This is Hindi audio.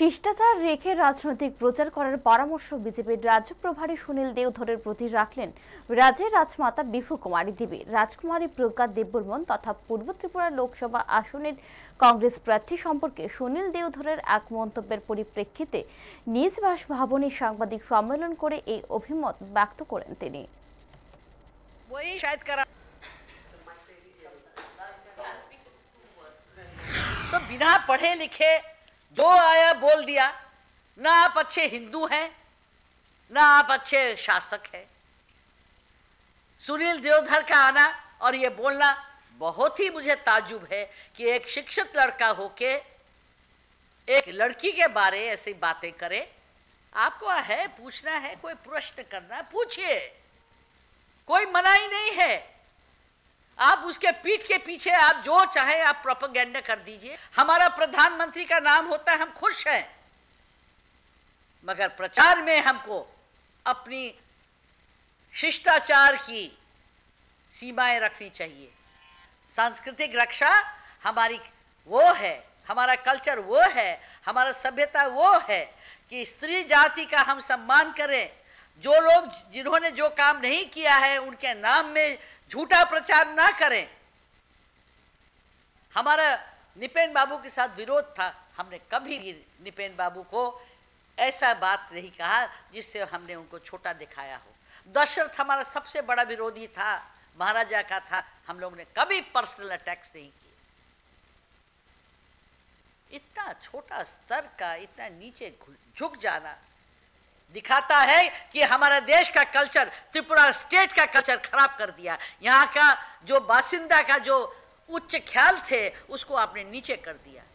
শিষ্টাচার রেখে রাজনৈতিক প্রচার করার পরামর্শ বিজেপির রাজ্য প্রভারী সুনীল দেওধরের প্রতি রাখলেন রাজ্যের রাজমাতা বিভু কুমারী দেবী রাজকুমারী প্রজ্ঞা দেববর্মন তথা পূর্ব ত্রিপুরা লোকসভা আসনের কংগ্রেস প্রার্থী সম্পর্কে সুনীল দেওধরের এক মন্তব্যের পরিপ্রেক্ষিতে নিজ বাসভবনে সাংবাদিক সম্মেলন করে এই অভিমত ব্যক্ত করেন তিনি तो बिना पढ़े लिखे दो आया बोल दिया ना आप अच्छे हिंदू हैं ना आप अच्छे शासक हैं सुनील देवधर का आना और ये बोलना बहुत ही मुझे ताजुब है कि एक शिक्षित लड़का होके एक लड़की के बारे ऐसी बातें करे आपको है पूछना है कोई प्रश्न करना है पूछिए कोई मना ही नहीं है आप उसके पीठ के पीछे आप जो चाहे आप प्रोपोगेंडा कर दीजिए हमारा प्रधानमंत्री का नाम होता है हम खुश हैं मगर प्रचार में हमको अपनी शिष्टाचार की सीमाएं रखनी चाहिए सांस्कृतिक रक्षा हमारी वो है हमारा कल्चर वो है हमारा सभ्यता वो है कि स्त्री जाति का हम सम्मान करें जो लोग जिन्होंने जो काम नहीं किया है उनके नाम में झूठा प्रचार ना करें हमारा निपेन बाबू के साथ विरोध था हमने कभी भी निपेन बाबू को ऐसा बात नहीं कहा जिससे हमने उनको छोटा दिखाया हो दशरथ हमारा सबसे बड़ा विरोधी था महाराजा का था हम लोग ने कभी पर्सनल अटैक्स नहीं किए इतना छोटा स्तर का इतना नीचे झुक जाना दिखाता है कि हमारा देश का कल्चर त्रिपुरा स्टेट का कल्चर खराब कर दिया यहाँ का जो बासिंदा का जो उच्च ख्याल थे उसको आपने नीचे कर दिया